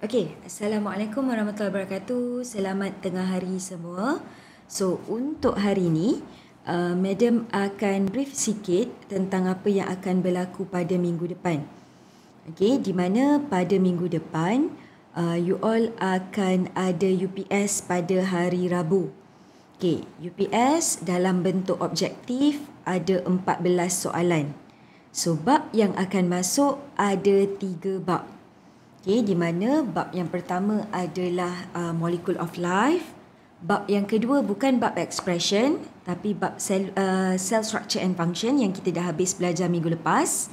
Okay, Assalamualaikum warahmatullahi wabarakatuh. Selamat tengah hari semua. So, untuk hari ini, uh, Madam akan brief sikit tentang apa yang akan berlaku pada minggu depan. Okay, di mana pada minggu depan, uh, you all akan ada UPS pada hari Rabu. Okay, UPS dalam bentuk objektif ada 14 soalan. So, bab yang akan masuk ada 3 bab. Okay, di mana bab yang pertama adalah uh, molecule of life. Bab yang kedua bukan bab expression tapi bab cell, uh, cell structure and function yang kita dah habis belajar minggu lepas.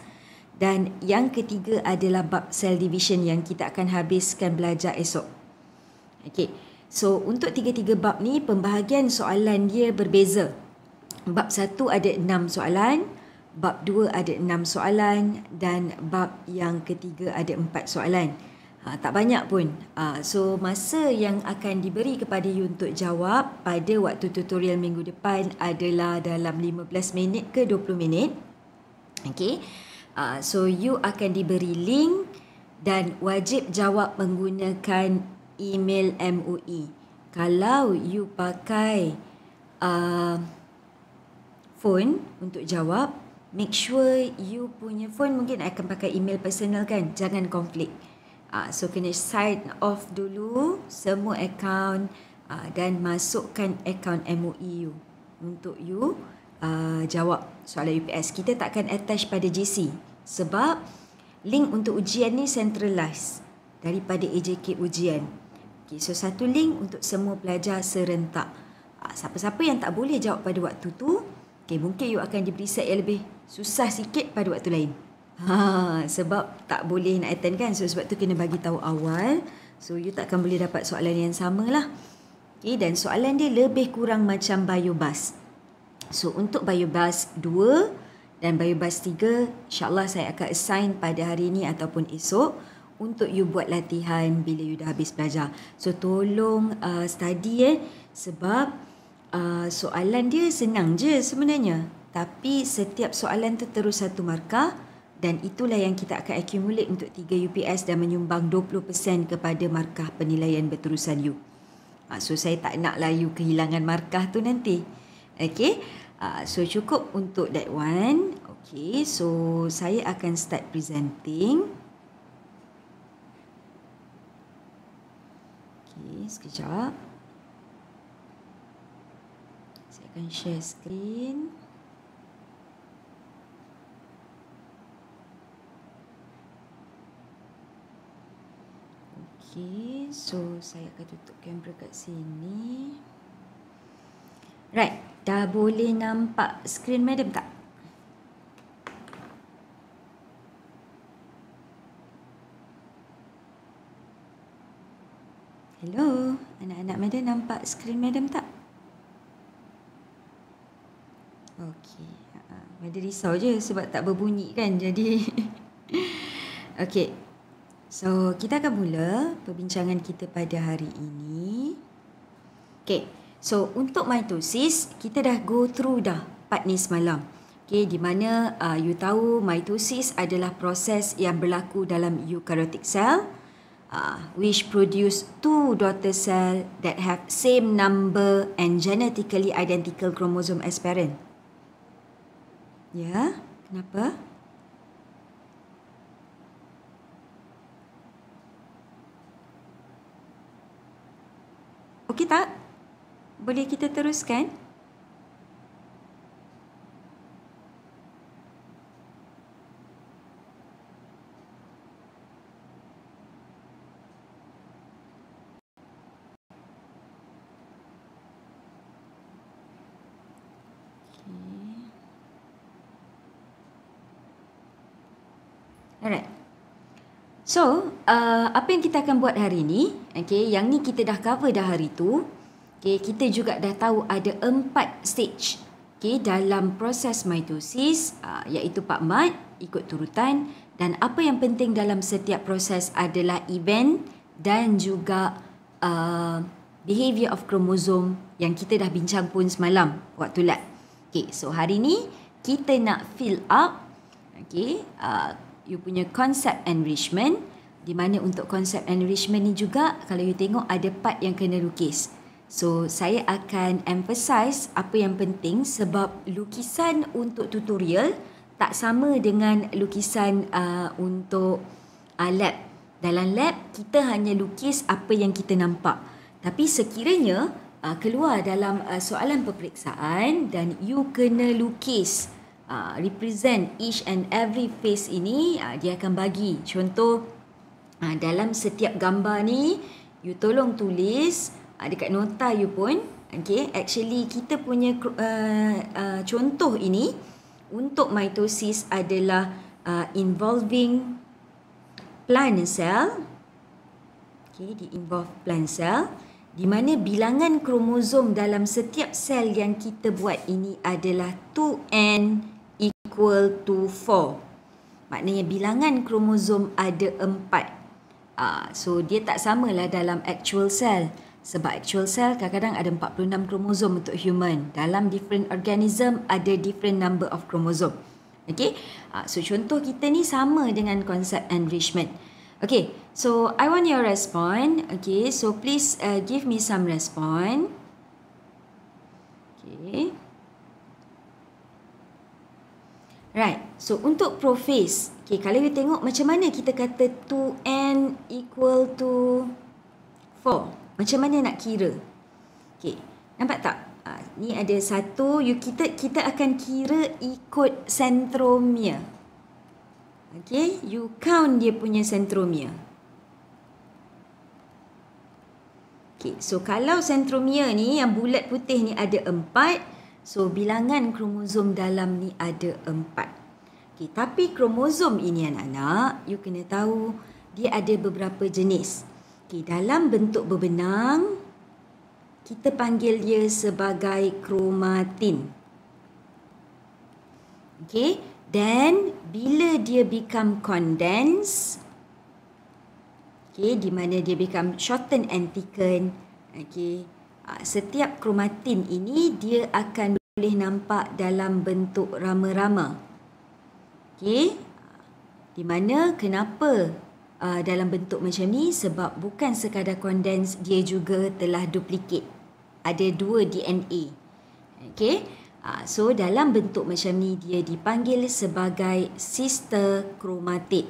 Dan yang ketiga adalah bab cell division yang kita akan habiskan belajar esok. Okay. So untuk tiga-tiga bab ni pembahagian soalan dia berbeza. Bab satu ada enam soalan bab dua ada enam soalan dan bab yang ketiga ada empat soalan. Ha, tak banyak pun. Ha, so masa yang akan diberi kepada you untuk jawab pada waktu tutorial minggu depan adalah dalam 15 minit ke 20 minit. Okay. Ha, so you akan diberi link dan wajib jawab menggunakan email MUI. E. Kalau you pakai uh, phone untuk jawab, make sure you punya phone mungkin akan pakai email personal kan jangan konflik uh, so kena sign off dulu semua account uh, dan masukkan account MOE you untuk you uh, jawab soalan UPS kita takkan attach pada JC sebab link untuk ujian ni centralized daripada AJK ujian okay, so satu link untuk semua pelajar serentak uh, siapa-siapa yang tak boleh jawab pada waktu tu Okay, mungkin you akan diberi set yang lebih susah sikit pada waktu lain. Ha, sebab tak boleh nak attend kan. So, sebab tu kena bagi tahu awal. So, you tak akan boleh dapat soalan yang sama lah. Okay, dan soalan dia lebih kurang macam biobus. So, untuk biobus 2 dan biobus 3, insyaAllah saya akan assign pada hari ini ataupun esok untuk you buat latihan bila you dah habis belajar. So, tolong uh, study eh. Sebab uh, soalan dia senang je sebenarnya tapi setiap soalan tu terus satu markah dan itulah yang kita akan accumulate untuk 3 UPS dan menyumbang 20% kepada markah penilaian berterusan you. Ah, so, saya tak naklah you kehilangan markah tu nanti. Okay. Ah, so, cukup untuk that one. Okay. So, saya akan start presenting. Okay. Sekejap. Saya akan share screen. Okay. Okay, so saya akan tutup kamera kat sini. Right, dah boleh nampak screen madam tak? Hello, anak-anak madam nampak screen madam tak? Okay, madam risau je sebab tak berbunyi kan jadi... okay, So, kita akan mula perbincangan kita pada hari ini. Okay, so untuk mitosis, kita dah go through dah part ni semalam. Okay, di mana uh, you tahu mitosis adalah proses yang berlaku dalam eukaryotic cell uh, which produce two daughter cell that have same number and genetically identical chromosome as parent. Ya, yeah? kenapa? Kenapa? Okey tak? Boleh kita teruskan? Alright. So, uh, apa yang kita akan buat hari ini? okay, yang ni kita dah cover dah hari tu, okay, kita juga dah tahu ada empat stage okay, dalam proses mitosis uh, iaitu Pak Mat ikut turutan dan apa yang penting dalam setiap proses adalah event dan juga uh, behavior of chromosome yang kita dah bincang pun semalam waktu lab. Okay, so hari ni kita nak fill up okay, uh, you punya concept enrichment di mana untuk konsep enrichment ni juga kalau you tengok ada part yang kena lukis. So saya akan emphasize apa yang penting sebab lukisan untuk tutorial tak sama dengan lukisan uh, untuk uh, lab. Dalam lab kita hanya lukis apa yang kita nampak. Tapi sekiranya uh, keluar dalam uh, soalan peperiksaan dan you kena lukis Ah, represent each and every face ini uh, dia akan bagi contoh uh, dalam setiap gambar ni you tolong tulis uh, dekat nota you pun okay? actually kita punya uh, uh, contoh ini untuk mitosis adalah uh, involving plant cell okay? di involve plant cell di mana bilangan kromosom dalam setiap sel yang kita buat ini adalah 2n equal to 4. Maknanya bilangan kromosom ada 4. Uh, ah, so dia tak samalah dalam actual cell. Sebab actual cell kadang-kadang ada 46 kromosom untuk human. Dalam different organism ada different number of kromosom. Okay. Uh, ah, so contoh kita ni sama dengan konsep enrichment. Okay. So I want your response. Okay. So please uh, give me some response. Okay. Right. So untuk prophase, okay, kalau kita tengok macam mana kita kata 2n equal to 4. Macam mana nak kira? Okay. Nampak tak? Uh, ni ada satu. You kita kita akan kira ikut sentromia. Okay. You count dia punya sentromia. Okay. So kalau sentromia ni yang bulat putih ni ada empat. So bilangan kromosom dalam ni ada empat. Okay, tapi kromosom ini anak-anak, you kena tahu dia ada beberapa jenis. Okay, dalam bentuk berbenang, kita panggil dia sebagai kromatin. Okay, then bila dia become condensed, okay, di mana dia become shortened antigen, okay, Ah, setiap kromatin ini dia akan boleh nampak dalam bentuk rama-rama. Okey. Di mana kenapa uh, dalam bentuk macam ni sebab bukan sekadar kondens dia juga telah duplikat. Ada dua DNA. Okey. Uh, so dalam bentuk macam ni dia dipanggil sebagai sister chromatid.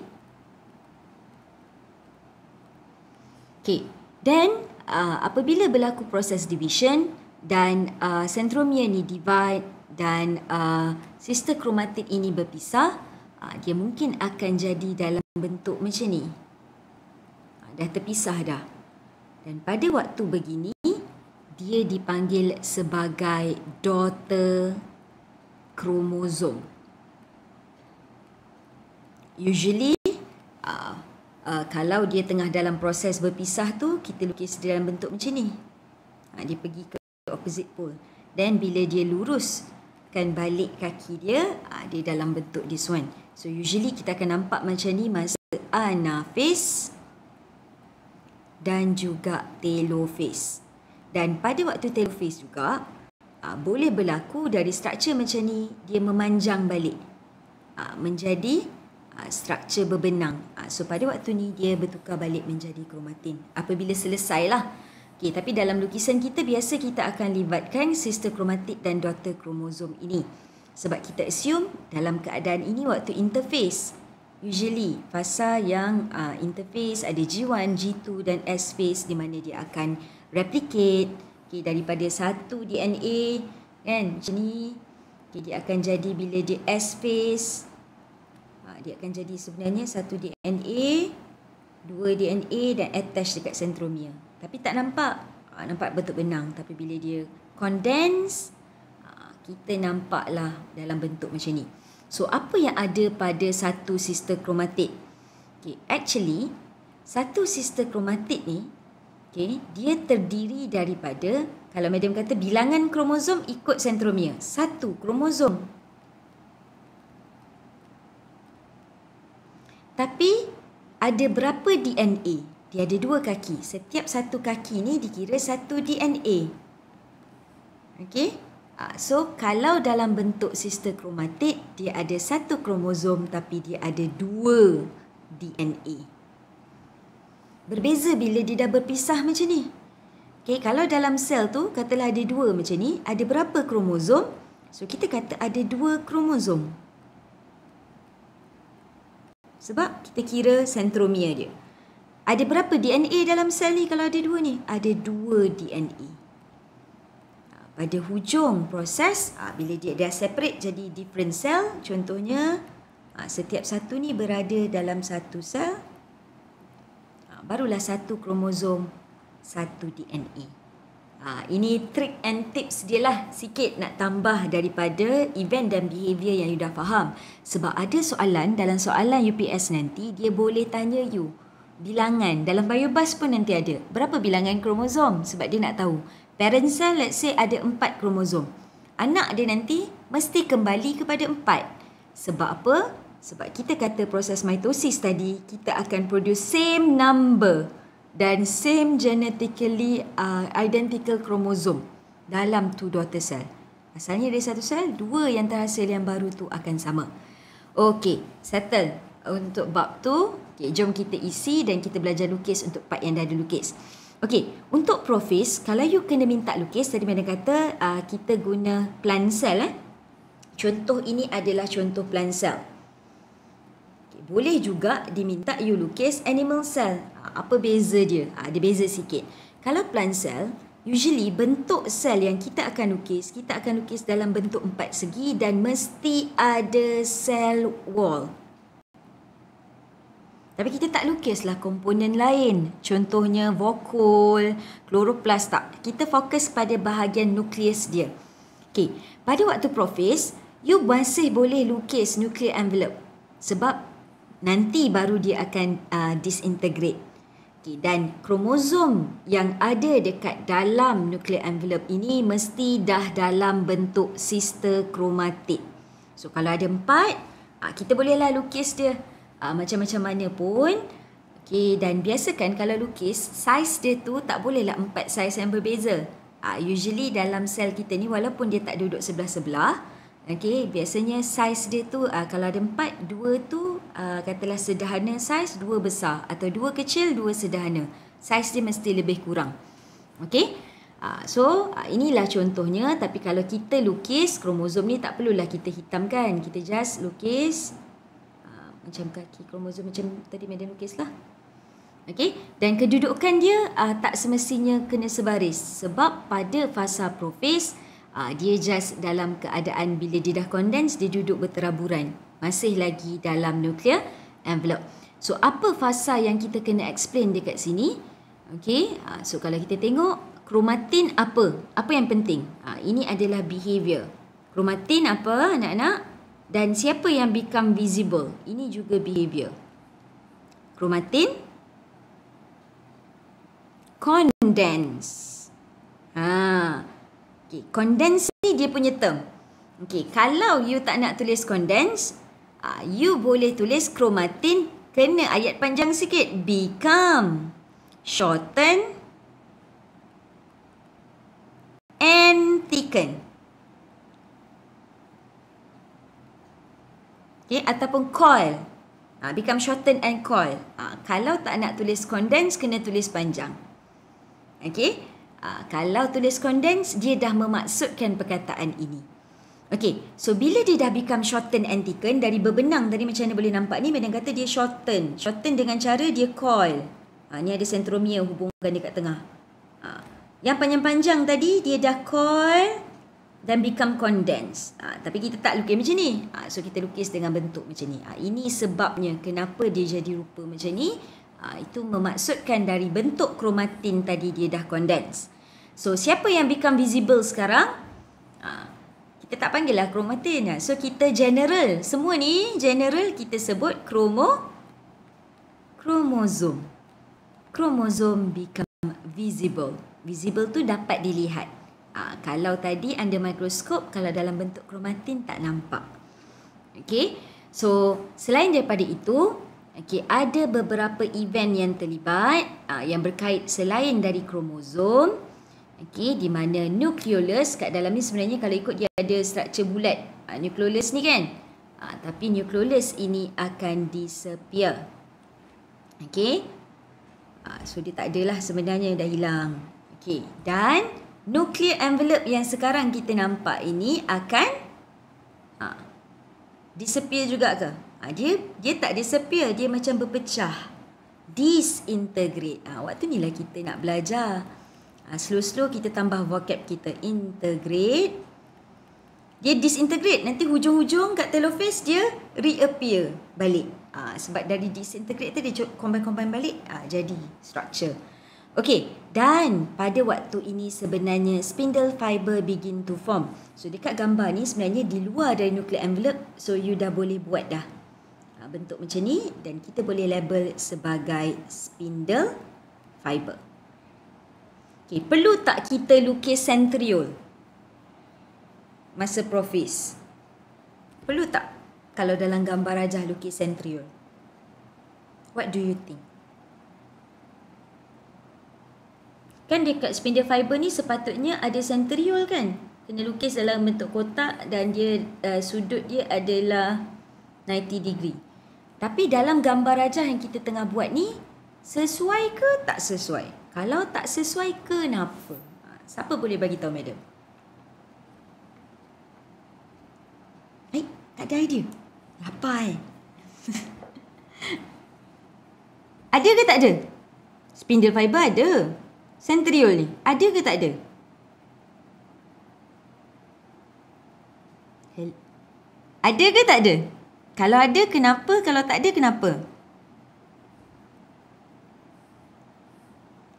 Okey. Then Uh, apabila berlaku proses division dan uh, centromere ni divide dan uh, sister chromatid ini berpisah, uh, dia mungkin akan jadi dalam bentuk macam ni. Uh, dah terpisah dah. Dan pada waktu begini, dia dipanggil sebagai daughter kromosom. Usually, uh, uh, kalau dia tengah dalam proses berpisah tu kita lukis dia dalam bentuk macam ni ha, dia pergi ke opposite pole Dan bila dia lurus, kan balik kaki dia ha, dia dalam bentuk this one so usually kita akan nampak macam ni masa anafis dan juga telofis dan pada waktu telofis juga ha, boleh berlaku dari structure macam ni dia memanjang balik ha, menjadi Ah, struktur berbenang. Ah, so pada waktu ni dia bertukar balik menjadi kromatin. Apabila selesailah. Okey, tapi dalam lukisan kita biasa kita akan libatkan sister kromatik dan daughter kromosom ini. Sebab kita assume dalam keadaan ini waktu interface usually fasa yang uh, interface ada G1, G2 dan S phase di mana dia akan replicate okay, daripada satu DNA kan macam ni okay, dia akan jadi bila dia S phase dia akan jadi sebenarnya satu DNA, dua DNA dan attach dekat sentromia. Tapi tak nampak. Ah, nampak bentuk benang. Tapi bila dia condense, ah, kita nampaklah dalam bentuk macam ni. So, apa yang ada pada satu sister kromatik? Okay, actually, satu sister kromatik ni, okay, dia terdiri daripada, kalau madam kata bilangan kromosom ikut sentromia. Satu kromosom Tapi ada berapa DNA? Dia ada dua kaki. Setiap satu kaki ni dikira satu DNA. Okey? Ah, so, kalau dalam bentuk sister kromatik, dia ada satu kromosom tapi dia ada dua DNA. Berbeza bila dia dah berpisah macam ni. Okay, kalau dalam sel tu, katalah ada dua macam ni, ada berapa kromosom? So, kita kata ada dua Kromosom. Sebab kita kira sentromia dia. Ada berapa DNA dalam sel ni kalau ada dua ni? Ada dua DNA. Ha, pada hujung proses, ha, bila dia dah separate jadi different cell, contohnya ha, setiap satu ni berada dalam satu sel, barulah satu kromosom, satu DNA. Ha, ini trick and tips dia lah sikit nak tambah daripada event dan behaviour yang you dah faham. Sebab ada soalan dalam soalan UPS nanti, dia boleh tanya you. Bilangan dalam biobus pun nanti ada. Berapa bilangan kromosom? Sebab dia nak tahu. Parent cell eh, let's say ada empat kromosom. Anak dia nanti mesti kembali kepada empat. Sebab apa? Sebab kita kata proses mitosis tadi, kita akan produce same number dan same genetically uh, identical chromosome dalam two daughter cell. Asalnya dari satu sel, dua yang terhasil yang baru tu akan sama. Okey, settle untuk bab tu. Okey, jom kita isi dan kita belajar lukis untuk part yang dah ada lukis. Okey, untuk profis, kalau you kena minta lukis, tadi mana kata uh, kita guna plant cell. Eh? Contoh ini adalah contoh plant cell boleh juga diminta you lukis animal cell. Apa beza dia? Ada ha, beza sikit. Kalau plant cell, usually bentuk sel yang kita akan lukis, kita akan lukis dalam bentuk empat segi dan mesti ada cell wall. Tapi kita tak lukislah komponen lain. Contohnya vokul, kloroplas tak. Kita fokus pada bahagian nukleus dia. Okay. Pada waktu profis, you masih boleh lukis nuclear envelope. Sebab nanti baru dia akan uh, disintegrate. Okay, dan kromosom yang ada dekat dalam nuclear envelope ini mesti dah dalam bentuk sister kromatik. So kalau ada empat, uh, kita bolehlah lukis dia uh, macam-macam mana pun. Okay, dan biasakan kalau lukis, saiz dia tu tak bolehlah empat saiz yang berbeza. Uh, usually dalam sel kita ni walaupun dia tak duduk sebelah-sebelah, Okay, biasanya saiz dia tu uh, kalau ada empat, dua tu uh, katalah sederhana saiz, dua besar atau dua kecil, dua sederhana. Saiz dia mesti lebih kurang. Okay, Uh, ah, so, uh, inilah contohnya tapi kalau kita lukis kromosom ni tak perlulah kita hitam kan? Kita just lukis uh, macam kaki kromosom macam tadi lukis lah. Okay, Dan kedudukan dia uh, tak semestinya kena sebaris sebab pada fasa profase uh, dia just dalam keadaan bila dia dah condense dia duduk berteraburan masih lagi dalam nuclear envelope so apa fasa yang kita kena explain dekat sini Okay. uh, so kalau kita tengok kromatin apa apa yang penting uh, ini adalah behavior kromatin apa anak-anak dan siapa yang become visible ini juga behavior kromatin condense ha uh. Okay, condense ni dia punya term. Okay, kalau you tak nak tulis condense, uh, you boleh tulis kromatin. kena ayat panjang sikit. Become, shorten, and thicken. Okay, ataupun coil. Uh, become shortened and coil. Uh, kalau tak nak tulis condense, kena tulis panjang. Okay. Uh, kalau tulis condense, dia dah memaksudkan perkataan ini. Okey, so bila dia dah become shorten and antecon dari berbenang tadi macam mana boleh nampak ni, Medan kata dia shorten. Shorten dengan cara dia coil. Uh, ni ada sentromia hubungkan kat tengah. Uh, yang panjang-panjang tadi, dia dah coil dan become condensed. Ha, tapi kita tak lukis macam ni. Ha, so kita lukis dengan bentuk macam ni. Ha, ini sebabnya kenapa dia jadi rupa macam ni. Ha, itu memaksudkan dari bentuk kromatin tadi dia dah condense. So siapa yang become visible sekarang? Ha, kita tak panggil lah kromatin. Ha. So kita general. Semua ni general kita sebut kromo kromosom. Kromosom become visible. Visible tu dapat dilihat. Ha, kalau tadi under mikroskop, kalau dalam bentuk kromatin tak nampak. Okay. So selain daripada itu, Okey, ada beberapa event yang terlibat uh, yang berkait selain dari kromosom. Okey, di mana nukleolus kat dalam ni sebenarnya kalau ikut dia ada struktur bulat. Uh, nucleolus ni kan? Uh, tapi nukleolus ini akan disappear. Okey. Uh, so dia tak adalah sebenarnya dah hilang. Okey, dan nuclear envelope yang sekarang kita nampak ini akan uh, disappear juga ke? Ha, dia dia tak disappear, dia macam berpecah. Disintegrate. Ha, waktu ni lah kita nak belajar. Ha, slow-slow kita tambah vocab kita. Integrate. Dia disintegrate. Nanti hujung-hujung kat telophase dia reappear balik. Ha, sebab dari disintegrate tu dia combine-combine balik ha, jadi structure. Okey, dan pada waktu ini sebenarnya spindle fiber begin to form. So dekat gambar ni sebenarnya di luar dari nuclear envelope, so you dah boleh buat dah bentuk macam ni dan kita boleh label sebagai spindle fiber. Okay, perlu tak kita lukis centriole masa profis? Perlu tak kalau dalam gambar rajah lukis centriole? What do you think? Kan dekat spindle fiber ni sepatutnya ada centriole kan? Kena lukis dalam bentuk kotak dan dia uh, sudut dia adalah 90 degree. Tapi dalam gambar rajah yang kita tengah buat ni, sesuai ke tak sesuai? Kalau tak sesuai, kenapa? Ha, siapa boleh bagi tahu, madam? Eh, tak ada idea. Lapai. Eh. ada ke tak ada? Spindle fiber ada. Centriol ni, ada ke tak ada? Hel? Ada ke tak ada? Kalau ada, kenapa? Kalau tak ada, kenapa?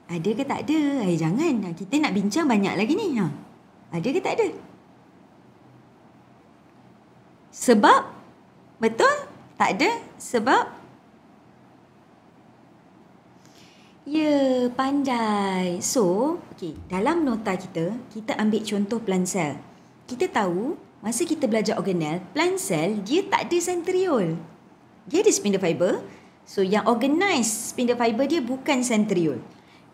Ada ke tak ada? Ay, eh, jangan. Ah, kita nak bincang banyak lagi ni. Ha. Ada ke tak ada? Sebab? Betul? Tak ada? Sebab? Ya, pandai. So, okay, dalam nota kita, kita ambil contoh plan sel. Kita tahu Masa kita belajar organel, plant cell dia tak ada centriole. Dia ada spindle fiber. So yang organize spindle fiber dia bukan centriole.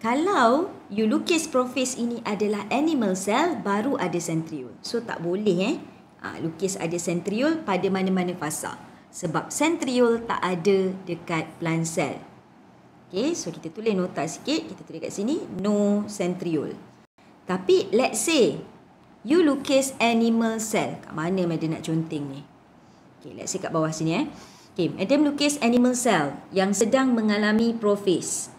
Kalau you lukis prophase ini adalah animal cell, baru ada centriole. So tak boleh eh. Ha, lukis ada centriole pada mana-mana fasa. Sebab centriole tak ada dekat plant cell. Okay, so kita tulis nota sikit. Kita tulis kat sini, no centriole. Tapi let's say You lukis animal cell. Kat mana Madam nak conteng ni? Okay, let's see kat bawah sini eh. Okay, Madam lukis animal cell yang sedang mengalami prophase.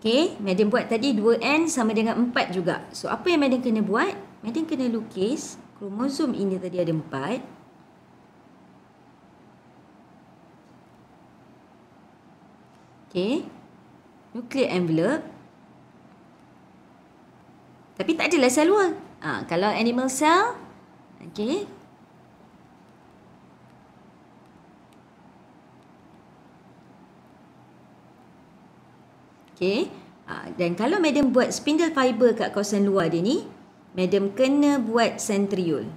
Okay, Madam buat tadi 2N sama dengan 4 juga. So, apa yang Madam kena buat? Madam kena lukis kromosom ini tadi ada 4. Okay. Nuclear envelope. Tapi tak adalah sel wall. Ha, kalau animal cell, okay. Okay. Ha, dan kalau madam buat spindle fiber kat kawasan luar dia ni, madam kena buat centriole.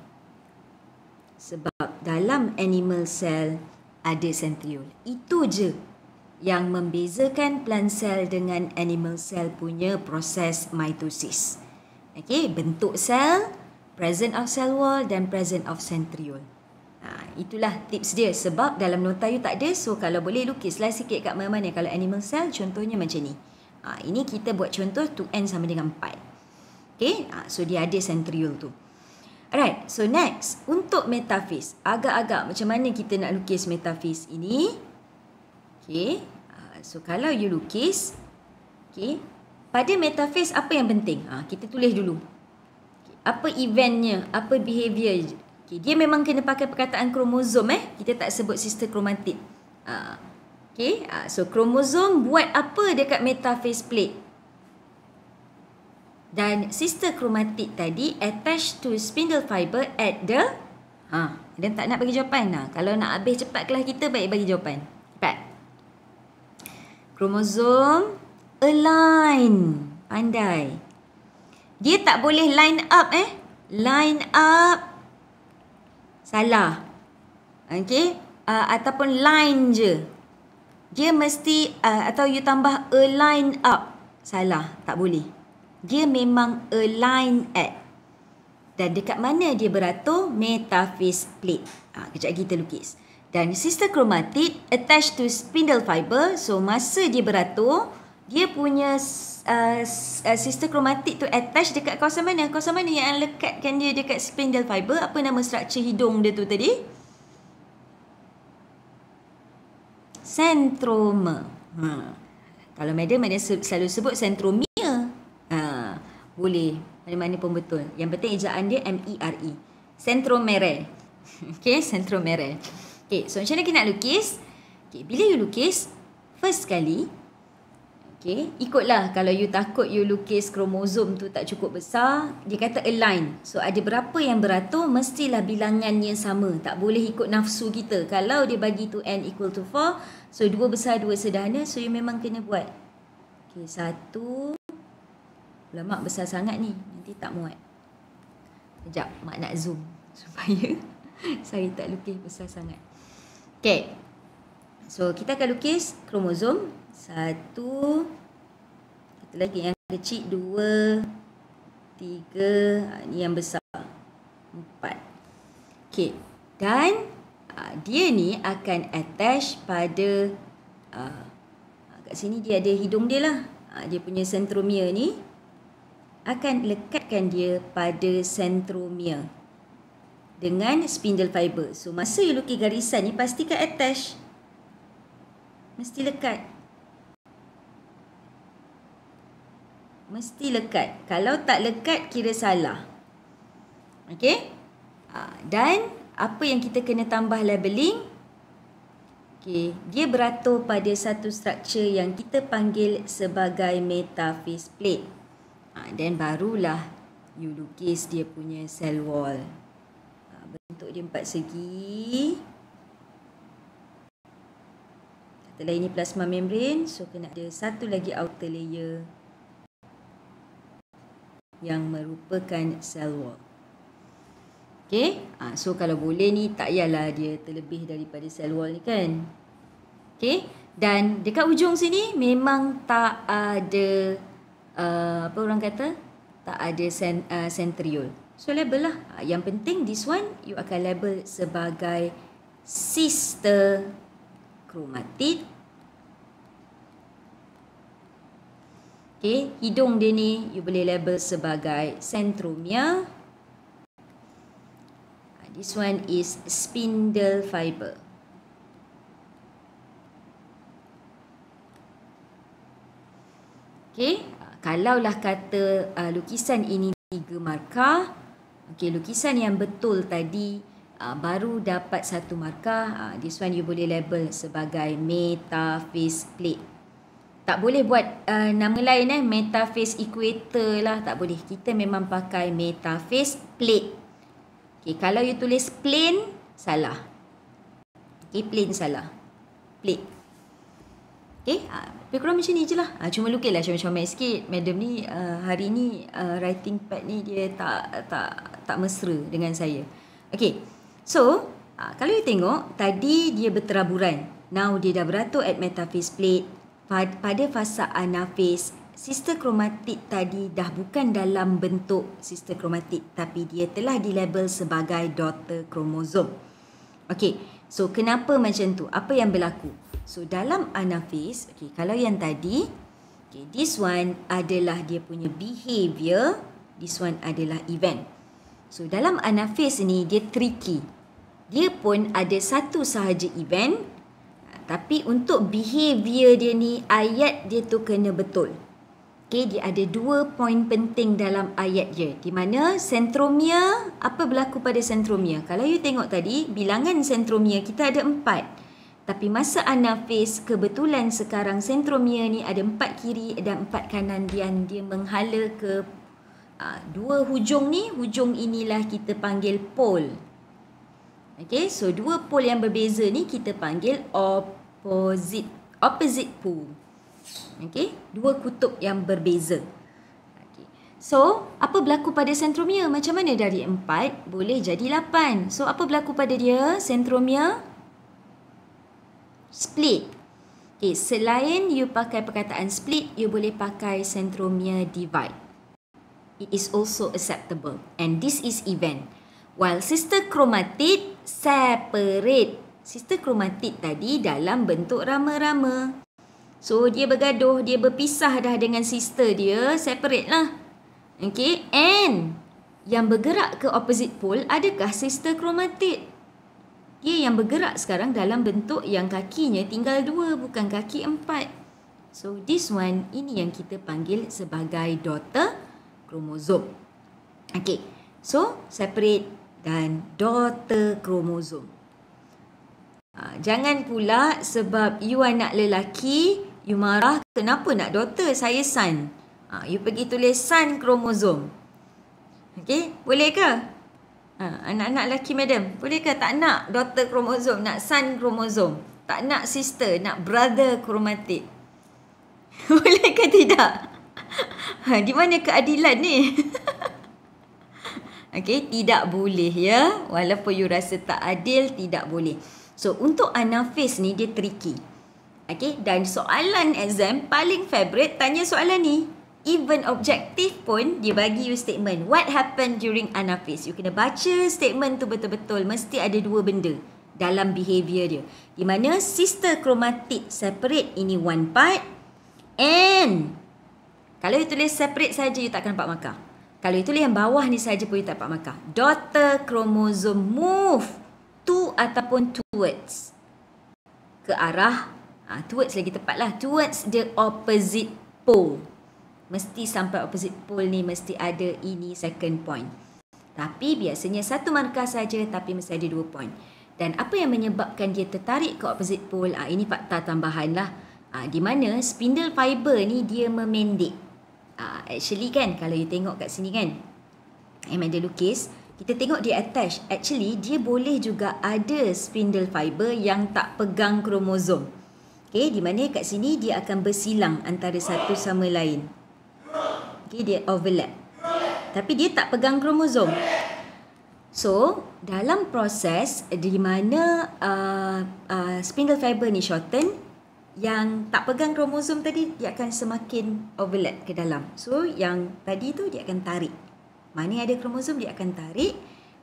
Sebab dalam animal cell ada centriole. Itu je yang membezakan plant cell dengan animal cell punya proses mitosis. Okay, bentuk sel, present of cell wall dan present of centriole. Ha, itulah tips dia sebab dalam nota you tak ada so kalau boleh lukislah sikit kat mana-mana kalau animal cell contohnya macam ni. Ha, ini kita buat contoh 2N sama dengan 4. Okay, ha, so dia ada centriole tu. Alright, so next. Untuk metaphase, agak-agak macam mana kita nak lukis metaphase ini. Okay, ha, so kalau you lukis, okay, pada metaphase apa yang penting? Ha, kita tulis dulu. Apa eventnya? Apa behaviour? Okay, dia memang kena pakai perkataan kromosom eh. Kita tak sebut sister kromatid. Ha, okay, ha, so kromosom buat apa dekat metaphase plate? Dan sister kromatid tadi attach to spindle fibre at the... Ha, dia tak nak bagi jawapan lah. Kalau nak habis cepat kelas kita, baik bagi jawapan. Cepat. Kromosom align. Pandai. Dia tak boleh line up eh. Line up. Salah. Okay. Uh, ah, ataupun line je. Dia mesti uh, atau you tambah align up. Salah. Tak boleh. Dia memang align at. Dan dekat mana dia beratur? Metaphase plate. Ah, ha, kejap lagi kita lukis. Dan sister chromatid attached to spindle fiber. So, masa dia beratur, dia punya uh, uh, sistem kromatik tu attach dekat kawasan mana? Kawasan mana yang lekatkan dia dekat spindle fiber? Apa nama struktur hidung dia tu tadi? Sentroma. Ha. Kalau madam ada selalu sebut sentromia. Ha. Boleh. Mana-mana pun betul. Yang penting ejaan dia e e. M-E-R-E. Sentromere. Okay, sentromere. Okay, so macam mana kita nak lukis? Okay, bila you lukis, first sekali, Okay, ikutlah kalau you takut you lukis kromosom tu tak cukup besar, dia kata align. So ada berapa yang beratur, mestilah bilangannya sama. Tak boleh ikut nafsu kita. Kalau dia bagi tu n equal to 4, so dua besar dua sederhana, so you memang kena buat. Okay, satu. Lama besar sangat ni, nanti tak muat. Sekejap, mak nak zoom supaya saya tak lukis besar sangat. Okay, so kita akan lukis Kromosom. Satu Satu lagi yang kecil Dua Tiga ini ha, yang besar Empat Okay Dan ha, Dia ni akan attach pada ha, ha, Kat sini dia ada hidung dia lah ha, Dia punya centromere ni Akan lekatkan dia pada centromere Dengan spindle fiber So masa you lukis garisan ni pastikan attach Mesti lekat mesti lekat. Kalau tak lekat, kira salah. Okey? Ah, dan apa yang kita kena tambah labeling? Okey, dia beratur pada satu struktur yang kita panggil sebagai metaphase plate. Ah, dan barulah you lukis dia punya cell wall. Ah, bentuk dia empat segi. Kata ini plasma membrane. So, kena ada satu lagi outer layer yang merupakan cell wall. Okay, ha, ah, so kalau boleh ni tak yalah dia terlebih daripada cell wall ni kan. Okay, dan dekat ujung sini memang tak ada, uh, apa orang kata, tak ada sen, uh, ah, centriol. So label lah, ha, yang penting this one you akan label sebagai sister chromatid Okay, hidung dia ni you boleh label sebagai centrumnya. Ah, this one is spindle fiber. Okay, ah, kalaulah kata uh, lukisan ini tiga markah. Okay, lukisan yang betul tadi uh, baru dapat satu markah. Uh, this one you boleh label sebagai metaphase plate tak boleh buat uh, nama lain eh metaphase equator lah tak boleh kita memang pakai metaphase plate Okay kalau you tulis plane salah Okay plane salah plate Okay, uh, ah, lebih kurang macam ni je lah. Ah, cuma lukis lah comel-comel sikit. Madam ni ah, hari ni writing pad ni dia tak tak tak mesra dengan saya. Okay. So, kalau you tengok tadi dia berteraburan. Now dia dah beratur at metaphase plate pada fasa anafis, sistem kromatik tadi dah bukan dalam bentuk sistem kromatik tapi dia telah dilabel sebagai daughter kromosom. Okey, so kenapa macam tu? Apa yang berlaku? So dalam anafis, okey kalau yang tadi, okey this one adalah dia punya behavior, this one adalah event. So dalam anafis ni dia tricky. Dia pun ada satu sahaja event tapi untuk behavior dia ni ayat dia tu kena betul. Okay, dia ada dua poin penting dalam ayat dia. Di mana sentromia, apa berlaku pada sentromia? Kalau you tengok tadi, bilangan sentromia kita ada empat. Tapi masa anafis, kebetulan sekarang sentromia ni ada empat kiri dan empat kanan. Dia, dia menghala ke uh, dua hujung ni. Hujung inilah kita panggil pole. Okay, so dua pole yang berbeza ni kita panggil opposite opposite pole. Okay, dua kutub yang berbeza. Okay. So, apa berlaku pada sentromia? Macam mana dari empat boleh jadi lapan? So, apa berlaku pada dia? Sentromia split. Okay, selain you pakai perkataan split, you boleh pakai sentromia divide. It is also acceptable and this is event while sister chromatid separate. Sister chromatid tadi dalam bentuk rama-rama. So dia bergaduh, dia berpisah dah dengan sister dia, separate lah. Okay, and yang bergerak ke opposite pole adakah sister chromatid? Dia yang bergerak sekarang dalam bentuk yang kakinya tinggal dua bukan kaki empat. So this one, ini yang kita panggil sebagai daughter chromosome. Okay, so separate dan daughter kromosom. Ha, jangan pula sebab you anak lelaki, you marah kenapa nak daughter, saya son. Ha, you pergi tulis son kromosom. Okay, Bolehkah ha, anak-anak lelaki madam, bolehkah tak nak daughter kromosom, nak son kromosom? Tak nak sister, nak brother kromatik. Bolehkah tidak? di mana keadilan ni? Okey, tidak boleh ya. Walaupun you rasa tak adil, tidak boleh. So, untuk anafis ni dia tricky. Okey, dan soalan exam paling favorite tanya soalan ni. Even objektif pun dia bagi you statement. What happened during anafis? You kena baca statement tu betul-betul. Mesti ada dua benda dalam behavior dia. Di mana sister chromatic separate ini one part. And kalau you tulis separate saja you takkan akan dapat markah. Kalau itu yang bawah ni saja pun you tak dapat markah. Daughter chromosome move to ataupun towards. Ke arah, ha, towards lagi tepat lah. Towards the opposite pole. Mesti sampai opposite pole ni mesti ada ini second point. Tapi biasanya satu markah saja tapi mesti ada dua point. Dan apa yang menyebabkan dia tertarik ke opposite pole, ha, ini fakta tambahan lah. Ha, di mana spindle fiber ni dia memendek uh, actually kan kalau you tengok kat sini kan Amanda lukis kita tengok dia attach actually dia boleh juga ada spindle fiber yang tak pegang kromosom okey di mana kat sini dia akan bersilang antara satu sama lain okey dia overlap tapi dia tak pegang kromosom so dalam proses di mana uh, uh, spindle fiber ni shorten yang tak pegang kromosom tadi dia akan semakin overlap ke dalam. So yang tadi tu dia akan tarik. Mana ada kromosom dia akan tarik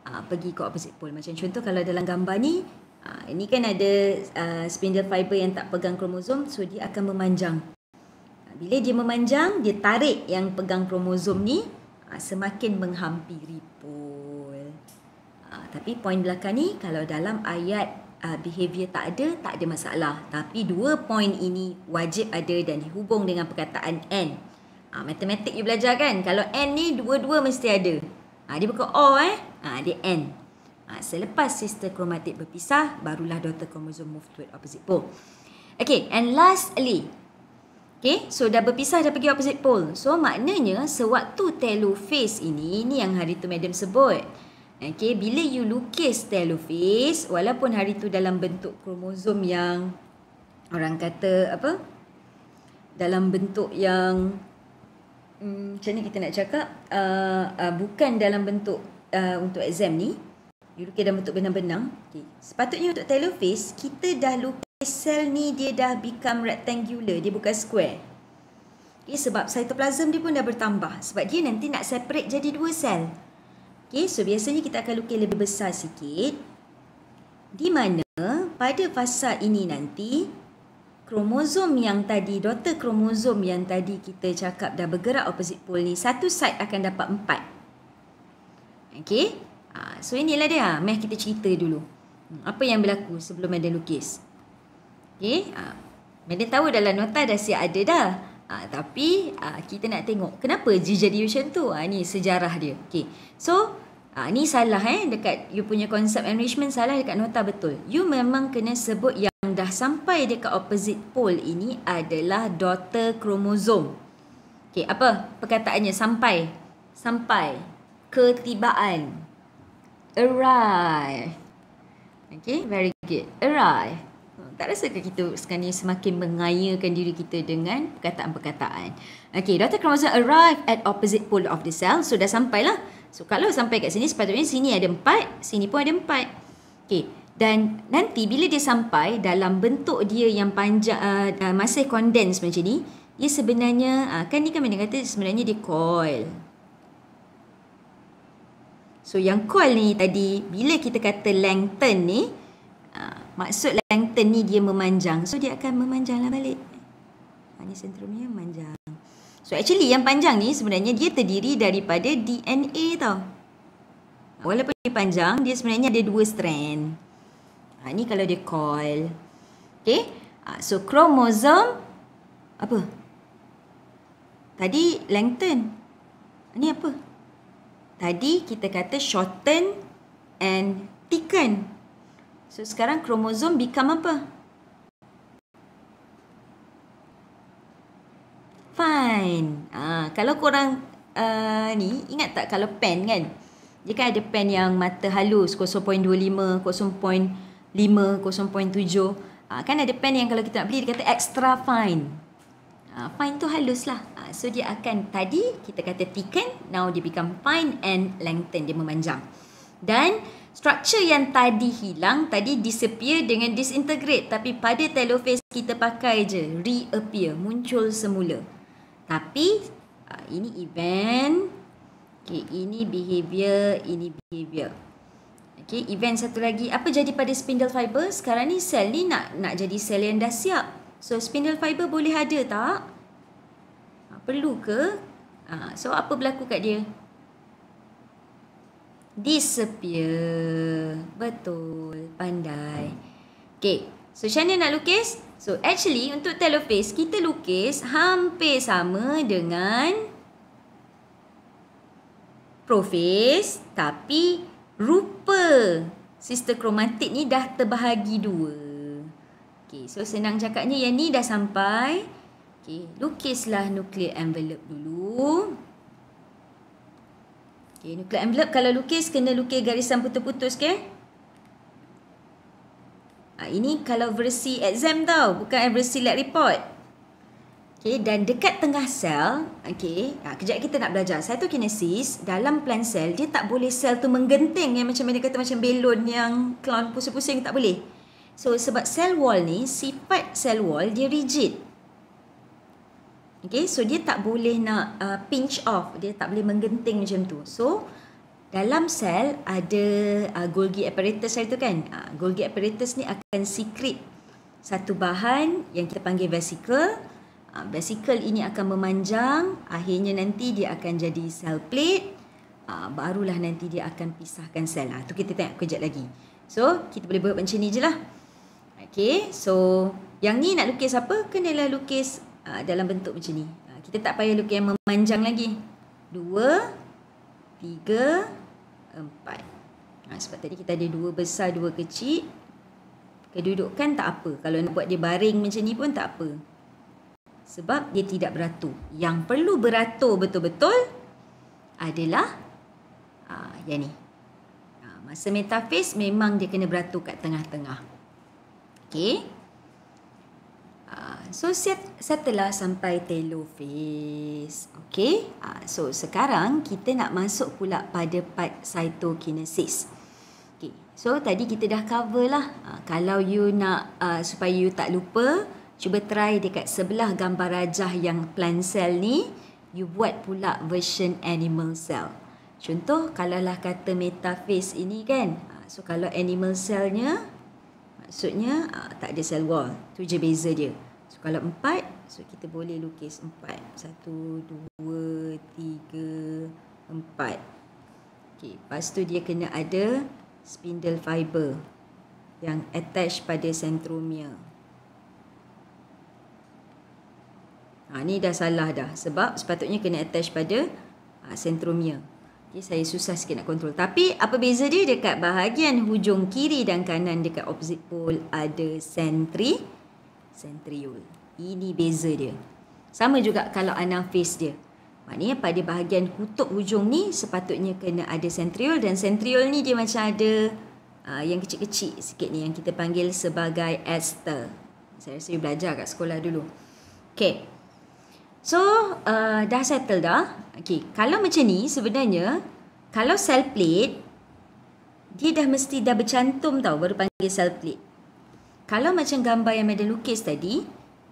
uh, pergi ke opposite pole. Macam contoh kalau dalam gambar ni uh, ini kan ada uh, spindle fiber yang tak pegang kromosom so dia akan memanjang. Bila dia memanjang dia tarik yang pegang kromosom ni uh, semakin menghampiri pole. Uh, tapi poin belakang ni kalau dalam ayat uh, behavior tak ada, tak ada masalah. Tapi dua point ini wajib ada dan dihubung dengan perkataan n Uh, matematik you belajar kan? Kalau n ni dua-dua mesti ada. Uh, dia bukan or eh. Uh, dia and. Uh, selepas sister kromatik berpisah, barulah daughter chromosome move to opposite pole. Okay, and lastly. Okay, so dah berpisah dah pergi opposite pole. So maknanya sewaktu telophase ini, ini yang hari tu madam sebut. Okay, bila you lukis telophase, walaupun hari tu dalam bentuk kromosom yang orang kata apa? Dalam bentuk yang hmm, macam ni kita nak cakap, uh, uh, bukan dalam bentuk uh, untuk exam ni. You lukis dalam bentuk benang-benang. Okay. Sepatutnya untuk telophase, kita dah lukis sel ni dia dah become rectangular. Dia bukan square. Okay, sebab cytoplasm dia pun dah bertambah. Sebab dia nanti nak separate jadi dua sel. Okey, so biasanya kita akan lukis lebih besar sikit. Di mana pada fasa ini nanti, kromosom yang tadi, daughter kromosom yang tadi kita cakap dah bergerak opposite pole ni, satu side akan dapat empat. Okey, ha, so inilah dia. Mari kita cerita dulu. Hmm, apa yang berlaku sebelum ada lukis. Okey, ha, Madam tahu dalam nota dah siap ada dah. Uh, tapi uh, kita nak tengok kenapa G jadi macam tu. Uh, ni sejarah dia. Okay. So uh, ni salah eh dekat you punya concept enrichment salah dekat nota betul. You memang kena sebut yang dah sampai dekat opposite pole ini adalah daughter chromosome. Okay apa perkataannya sampai? Sampai. Ketibaan. Arrive. Okay very good. Arrive tak rasa ke kita sekarang ni semakin mengayakan diri kita dengan perkataan-perkataan? Okay, Dr. Kromosom arrive at opposite pole of the cell. So, dah sampailah. So, kalau sampai kat sini, sepatutnya sini ada empat, sini pun ada empat. Okay, dan nanti bila dia sampai dalam bentuk dia yang panjang, uh, uh, masih condense macam ni, ia sebenarnya, uh, kan ni kan benda kata sebenarnya dia coil. So, yang coil ni tadi, bila kita kata lengthen ni, Maksud lengthen ni dia memanjang. So dia akan memanjanglah balik. Maknanya ha, sentrum ni memanjang. So actually yang panjang ni sebenarnya dia terdiri daripada DNA tau. Walaupun dia panjang, dia sebenarnya ada dua strand. Ha, ni kalau dia coil. Okay. Ha, so kromosom. Apa? Tadi lengthen. Ni apa? Tadi kita kata shorten and thicken. So sekarang kromosom become apa? Fine. Ha, kalau korang uh, ni, ingat tak kalau pen kan? Dia kan ada pen yang mata halus 0.25, 0.5, 0.7. Ha, kan ada pen yang kalau kita nak beli, dia kata extra fine. Ha, fine tu halus lah. Ha, so dia akan tadi, kita kata thicken, now dia become fine and lengthen, dia memanjang. Dan Struktur yang tadi hilang, tadi disappear dengan disintegrate. Tapi pada telophase kita pakai je, reappear, muncul semula. Tapi ah, ini event, okay, ini behavior, ini behavior. Okay, event satu lagi, apa jadi pada spindle fiber? Sekarang ni sel ni nak, nak jadi sel yang dah siap. So spindle fiber boleh ada tak? Ah, perlu ke? Ah, so apa berlaku kat dia? disappear. Betul. Pandai. Okay. So, macam mana nak lukis? So, actually, untuk telophase, kita lukis hampir sama dengan prophase. Tapi, rupa sister kromatik ni dah terbahagi dua. Okay. So, senang cakapnya yang ni dah sampai. Okay. Lukislah nuclear envelope dulu. Okay, nuclear envelope kalau lukis kena lukis garisan putus-putus ke? Okay? Ha, ah, ini kalau versi exam tau, bukan versi lab report. Okay, dan dekat tengah sel, okay, ha, ah, kejap kita nak belajar. saya tu kinesis dalam plan sel dia tak boleh sel tu menggenting. Yang eh, macam dia kata macam belon yang clown pusing-pusing, tak boleh. So, sebab sel wall ni, sifat sel wall, dia rigid. Okay, so dia tak boleh nak uh, pinch off, dia tak boleh menggenting macam tu. So dalam sel ada uh, Golgi apparatus saya tu kan. Uh, Golgi apparatus ni akan secret satu bahan yang kita panggil vesicle. Uh, vesikel ini akan memanjang, akhirnya nanti dia akan jadi sel plate. Uh, barulah nanti dia akan pisahkan sel. Itu ah, uh, kita tengok kejap lagi. So, kita boleh buat macam ni je lah. Okay, so yang ni nak lukis apa? Kenalah lukis Ah, dalam bentuk macam ni. Ah, kita tak payah lukis yang memanjang lagi. Dua, tiga, empat. Ha, sebab tadi kita ada dua besar, dua kecil. Kedudukan tak apa. Kalau nak buat dia baring macam ni pun tak apa. Sebab dia tidak beratur. Yang perlu beratur betul-betul adalah ha, yang ni. Ha, masa metafis memang dia kena beratur kat tengah-tengah. Okay. So set setelah sampai telo phase. Okey. Uh, ah, so sekarang kita nak masuk pula pada part cytokinesis. Okey. So tadi kita dah cover lah. Uh, kalau you nak uh, supaya you tak lupa, cuba try dekat sebelah gambar rajah yang plant cell ni, you buat pula version animal cell. Contoh kalau lah kata metaphase ini kan. Uh, so kalau animal cellnya maksudnya tak ada sel wall. Tu je beza dia. So, kalau empat, so kita boleh lukis empat. Satu, dua, tiga, empat. Okay, lepas tu dia kena ada spindle fiber yang attach pada centromere. Ha, ni dah salah dah sebab sepatutnya kena attach pada ha, centromere. Okay, saya susah sikit nak kontrol. Tapi apa beza dia dekat bahagian hujung kiri dan kanan dekat opposite pole ada sentri. Centri sentriol. Ini beza dia. Sama juga kalau anang face dia. Maknanya pada bahagian kutub hujung ni sepatutnya kena ada sentriol dan sentriol ni dia macam ada uh, yang kecil-kecil sikit ni yang kita panggil sebagai ester. Saya rasa you belajar kat sekolah dulu. Okay. So, uh, dah settle dah. Okay, kalau macam ni sebenarnya, kalau cell plate, dia dah mesti dah bercantum tau baru panggil cell plate kalau macam gambar yang Madam lukis tadi,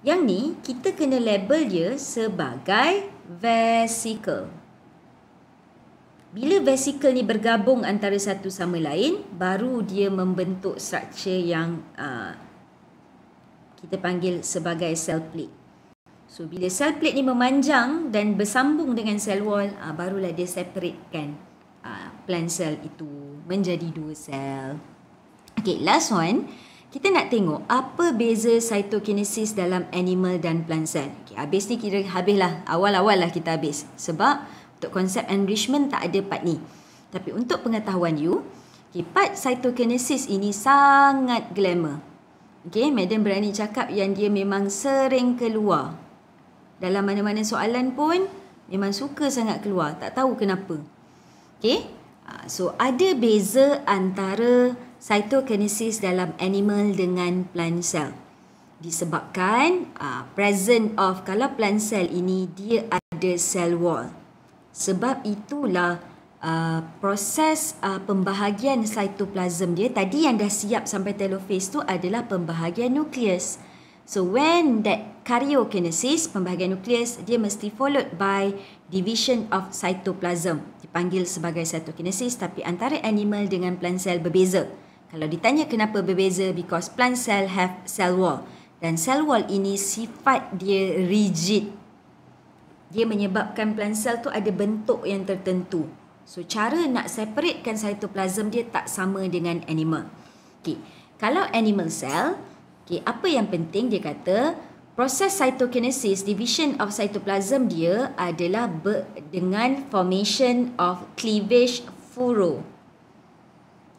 yang ni kita kena label dia sebagai vesikel. Bila vesikel ni bergabung antara satu sama lain, baru dia membentuk struktur yang uh, kita panggil sebagai cell plate. So, bila cell plate ni memanjang dan bersambung dengan cell wall, uh, barulah dia separatekan uh, plant cell itu menjadi dua cell. Okay, last one. Kita nak tengok apa beza cytokinesis dalam animal dan plant cell. Okay, habis ni kira habislah. Awal-awal lah kita habis. Sebab untuk konsep enrichment tak ada part ni. Tapi untuk pengetahuan you, okay, part cytokinesis ini sangat glamour. Okay, Madam berani cakap yang dia memang sering keluar. Dalam mana-mana soalan pun, memang suka sangat keluar. Tak tahu kenapa. Okay, ah, so ada beza antara cytokinesis dalam animal dengan plant cell. Disebabkan uh, present of kalau plant cell ini dia ada cell wall. Sebab itulah uh, proses uh, pembahagian cytoplasm dia tadi yang dah siap sampai telophase tu adalah pembahagian nukleus. So when that karyokinesis, pembahagian nukleus, dia mesti followed by division of cytoplasm. Dipanggil sebagai cytokinesis tapi antara animal dengan plant cell berbeza. Kalau ditanya kenapa berbeza, because plant cell have cell wall. Dan cell wall ini sifat dia rigid. Dia menyebabkan plant cell tu ada bentuk yang tertentu. So, cara nak separatekan cytoplasm dia tak sama dengan animal. Okay. Kalau animal cell, okay, apa yang penting dia kata, proses cytokinesis, division of cytoplasm dia adalah dengan formation of cleavage furrow.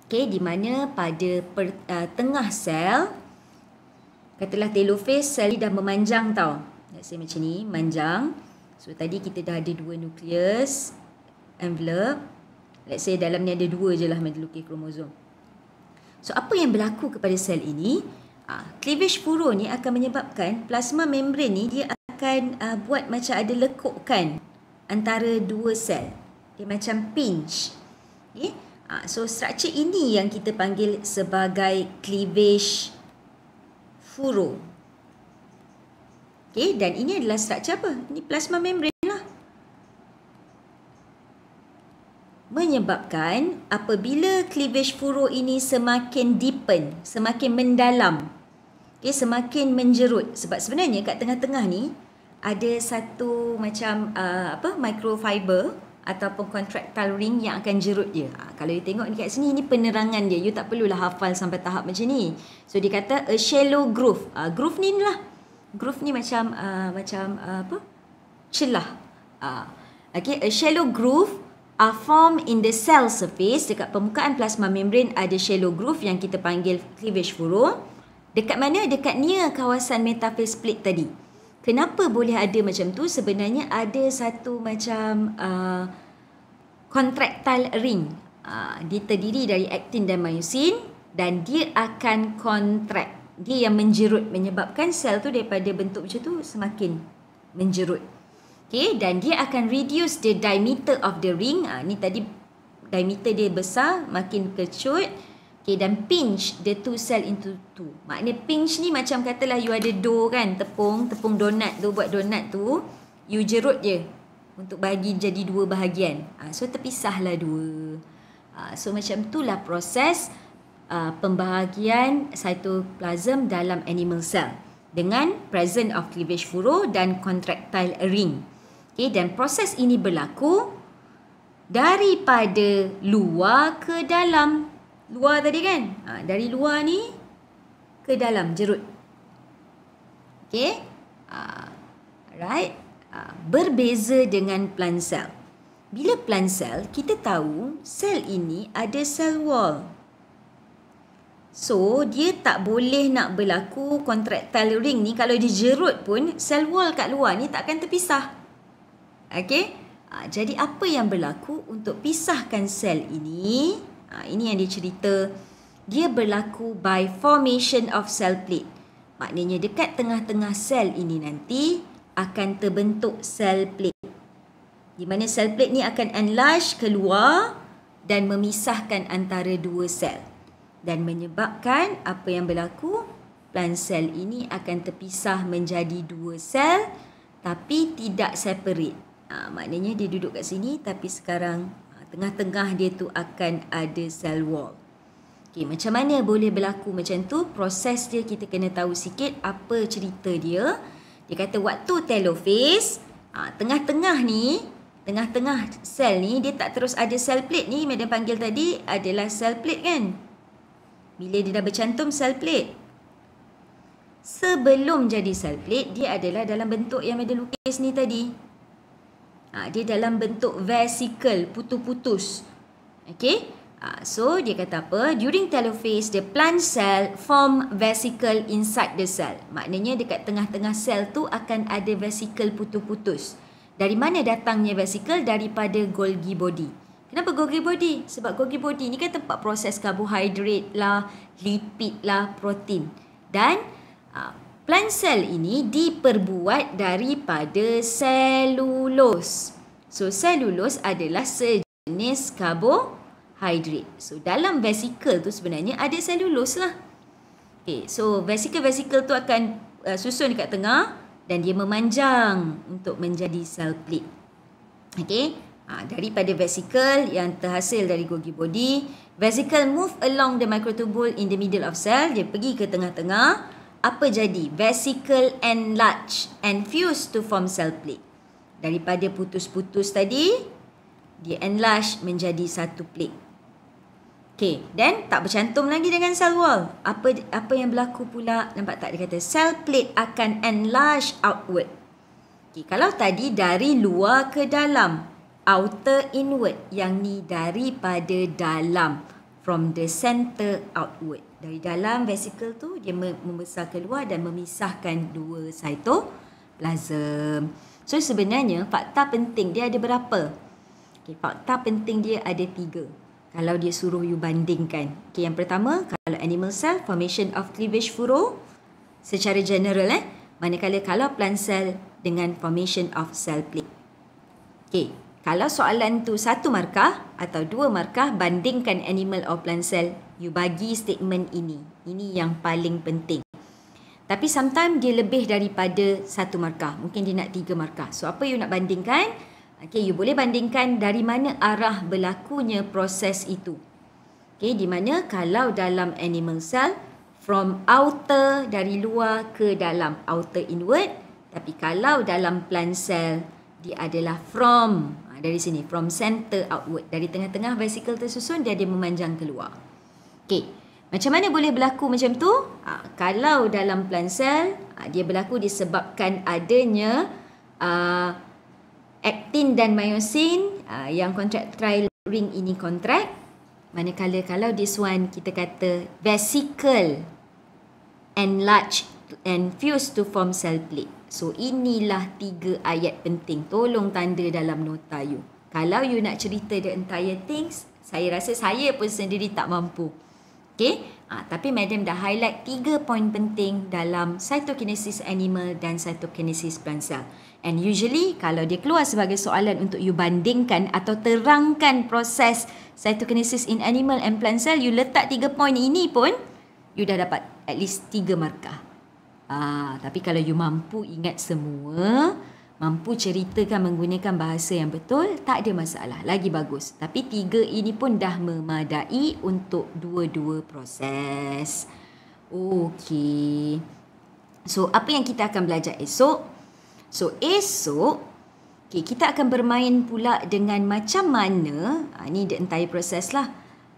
Okay, di mana pada per, uh, tengah sel, katalah telophase, sel dah memanjang tau. Let's say macam ni, manjang. So, tadi kita dah ada dua nukleus, envelope. Let's say dalam ni ada dua je lah medulukir kromosom. So, apa yang berlaku kepada sel ini? Uh, cleavage furrow ni akan menyebabkan plasma membrane ni dia akan uh, buat macam ada lekukan antara dua sel. Dia macam pinch. Okey. Uh, so structure ini yang kita panggil sebagai cleavage furrow. Okay, dan ini adalah structure apa? Ini plasma membrane lah. Menyebabkan apabila cleavage furrow ini semakin deepen, semakin mendalam, okay, semakin menjerut. Sebab sebenarnya kat tengah-tengah ni ada satu macam uh, apa microfiber ataupun contractile ring yang akan jerut dia. Ha, kalau you tengok dekat sini, ini penerangan dia. You tak perlulah hafal sampai tahap macam ni. So, dia kata a shallow groove. Ha, groove ni lah. Groove ni macam uh, macam uh, apa? Celah. Ha, okay, a shallow groove are formed in the cell surface. Dekat permukaan plasma membrane ada shallow groove yang kita panggil cleavage furrow. Dekat mana? Dekat near kawasan metaphase plate tadi kenapa boleh ada macam tu sebenarnya ada satu macam uh, contractile ring uh, dia terdiri dari actin dan myosin dan dia akan contract dia yang menjerut menyebabkan sel tu daripada bentuk macam tu semakin menjerut okay? dan dia akan reduce the diameter of the ring uh, ni tadi diameter dia besar makin kecut Okay, dan pinch the two cell into two. Maknanya pinch ni macam katalah you ada dough kan, tepung, tepung donat tu buat donat tu, you jerut je untuk bagi jadi dua bahagian. Ah, so terpisahlah dua. Ah, so macam tu lah proses ah, pembahagian cytoplasm dalam animal cell dengan present of cleavage furrow dan contractile ring. Okay, dan proses ini berlaku daripada luar ke dalam luar tadi kan? Ha, dari luar ni ke dalam jerut. Okay. Ha, right. Ha, berbeza dengan plant cell. Bila plant cell, kita tahu sel ini ada cell wall. So, dia tak boleh nak berlaku contractile telering ni kalau dia jerut pun cell wall kat luar ni takkan terpisah. Okay. Ha, jadi, apa yang berlaku untuk pisahkan sel ini... Ha, ini yang dia cerita. Dia berlaku by formation of cell plate. Maknanya dekat tengah-tengah sel ini nanti akan terbentuk cell plate. Di mana cell plate ni akan enlarge keluar dan memisahkan antara dua sel. Dan menyebabkan apa yang berlaku, plant cell ini akan terpisah menjadi dua sel tapi tidak separate. Ha, maknanya dia duduk kat sini tapi sekarang tengah-tengah dia tu akan ada cell wall. Okay, macam mana boleh berlaku macam tu? Proses dia kita kena tahu sikit apa cerita dia. Dia kata waktu telophase, ah, tengah-tengah ni, tengah-tengah sel ni, dia tak terus ada cell plate ni. Madam panggil tadi adalah cell plate kan? Bila dia dah bercantum cell plate. Sebelum jadi cell plate, dia adalah dalam bentuk yang Madam lukis ni tadi ha, dia dalam bentuk vesicle putus-putus okay? ha, ah, so dia kata apa during telophase the plant cell form vesicle inside the cell maknanya dekat tengah-tengah sel tu akan ada vesicle putus-putus dari mana datangnya vesicle daripada golgi body Kenapa Golgi body? Sebab Golgi body ni kan tempat proses karbohidrat lah, lipid lah, protein. Dan ah, Plan sel ini diperbuat daripada selulos. So selulos adalah sejenis karbohidrat. So dalam vesikel tu sebenarnya ada selulos lah. Okay, so vesikel-vesikel tu akan uh, susun dekat tengah dan dia memanjang untuk menjadi sel plate. Okay, ha, daripada vesikel yang terhasil dari Golgi body, vesikel move along the microtubule in the middle of cell, dia pergi ke tengah-tengah apa jadi? Vesicle enlarge and fuse to form cell plate. Daripada putus-putus tadi, dia enlarge menjadi satu plate. Okay, then tak bercantum lagi dengan cell wall. Apa apa yang berlaku pula? Nampak tak dia kata cell plate akan enlarge outward. Okay, kalau tadi dari luar ke dalam, outer inward. Yang ni daripada dalam, from the center outward dari dalam vesikel tu dia membesar keluar dan memisahkan dua cytoplasm. So sebenarnya fakta penting dia ada berapa? Okay, fakta penting dia ada tiga. Kalau dia suruh you bandingkan. Okay, yang pertama, kalau animal cell, formation of cleavage furrow. Secara general eh. Manakala kalau plant cell dengan formation of cell plate. Okay, kalau soalan tu satu markah atau dua markah bandingkan animal or plant cell you bagi statement ini. Ini yang paling penting. Tapi sometimes dia lebih daripada satu markah. Mungkin dia nak tiga markah. So apa you nak bandingkan? Okay, you boleh bandingkan dari mana arah berlakunya proses itu. Okay, di mana kalau dalam animal cell, from outer dari luar ke dalam, outer inward. Tapi kalau dalam plant cell, dia adalah from, ah, dari sini, from center outward. Dari tengah-tengah vesikel tersusun, dia ada memanjang keluar. Okey. Macam mana boleh berlaku macam tu? Ha, kalau dalam plan cell ha, ah, dia berlaku disebabkan adanya uh, ah, actin dan myosin uh, yang kontrak trial ring ini kontrak. Manakala kalau this one kita kata vesicle enlarge and fuse to form cell plate. So inilah tiga ayat penting. Tolong tanda dalam nota you. Kalau you nak cerita the entire things, saya rasa saya pun sendiri tak mampu. Okay? Ha, ah, tapi madam dah highlight tiga poin penting dalam cytokinesis animal dan cytokinesis plant cell. And usually kalau dia keluar sebagai soalan untuk you bandingkan atau terangkan proses cytokinesis in animal and plant cell, you letak tiga poin ini pun, you dah dapat at least tiga markah. Ah, ha, tapi kalau you mampu ingat semua, mampu ceritakan menggunakan bahasa yang betul, tak ada masalah. Lagi bagus. Tapi tiga ini pun dah memadai untuk dua-dua proses. Okey. So, apa yang kita akan belajar esok? So, esok, okay, kita akan bermain pula dengan macam mana, ini ah, the entire process lah,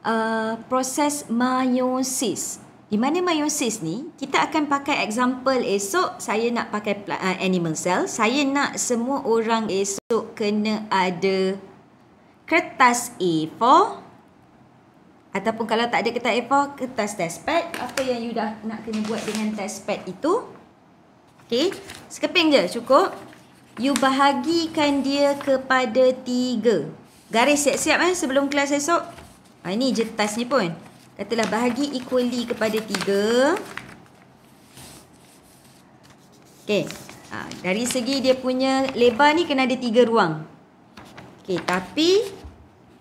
uh, proses meiosis. Di mana meiosis ni, kita akan pakai example esok saya nak pakai uh, animal cell. Saya nak semua orang esok kena ada kertas A4. Ataupun kalau tak ada kertas A4, kertas test pad. Apa yang you dah nak kena buat dengan test pad itu. Okay, sekeping je cukup. You bahagikan dia kepada tiga. Garis siap-siap eh sebelum kelas esok. Ah, ini jetas ni pun. Katalah bahagi equally kepada tiga. Okey. Ha, dari segi dia punya lebar ni kena ada tiga ruang. Okey. Tapi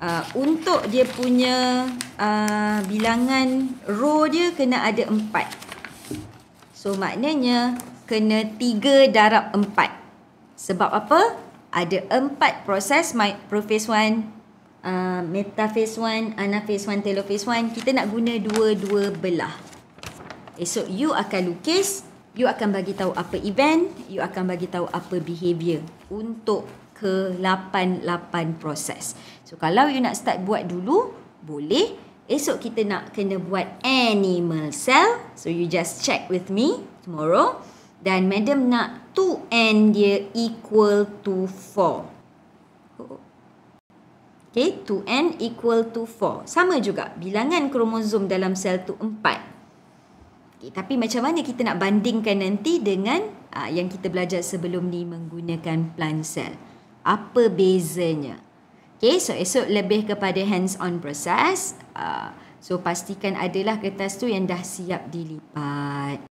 ha, untuk dia punya ha, bilangan row dia kena ada empat. So maknanya kena tiga darab empat. Sebab apa? Ada empat proses my profes 1 uh, meta phase 1, ana phase 1, telo phase 1, kita nak guna dua-dua belah. Esok you akan lukis, you akan bagi tahu apa event, you akan bagi tahu apa behavior untuk ke 88 proses. So kalau you nak start buat dulu, boleh. Esok kita nak kena buat animal cell. So you just check with me tomorrow. Dan madam nak 2n dia equal to 4. Okay, 2N equal to 4. Sama juga bilangan kromosom dalam sel tu 4. Okay, tapi macam mana kita nak bandingkan nanti dengan uh, yang kita belajar sebelum ni menggunakan plant cell? Apa bezanya? Okay, so esok lebih kepada hands-on proses. Uh, ah, so pastikan adalah kertas tu yang dah siap dilipat.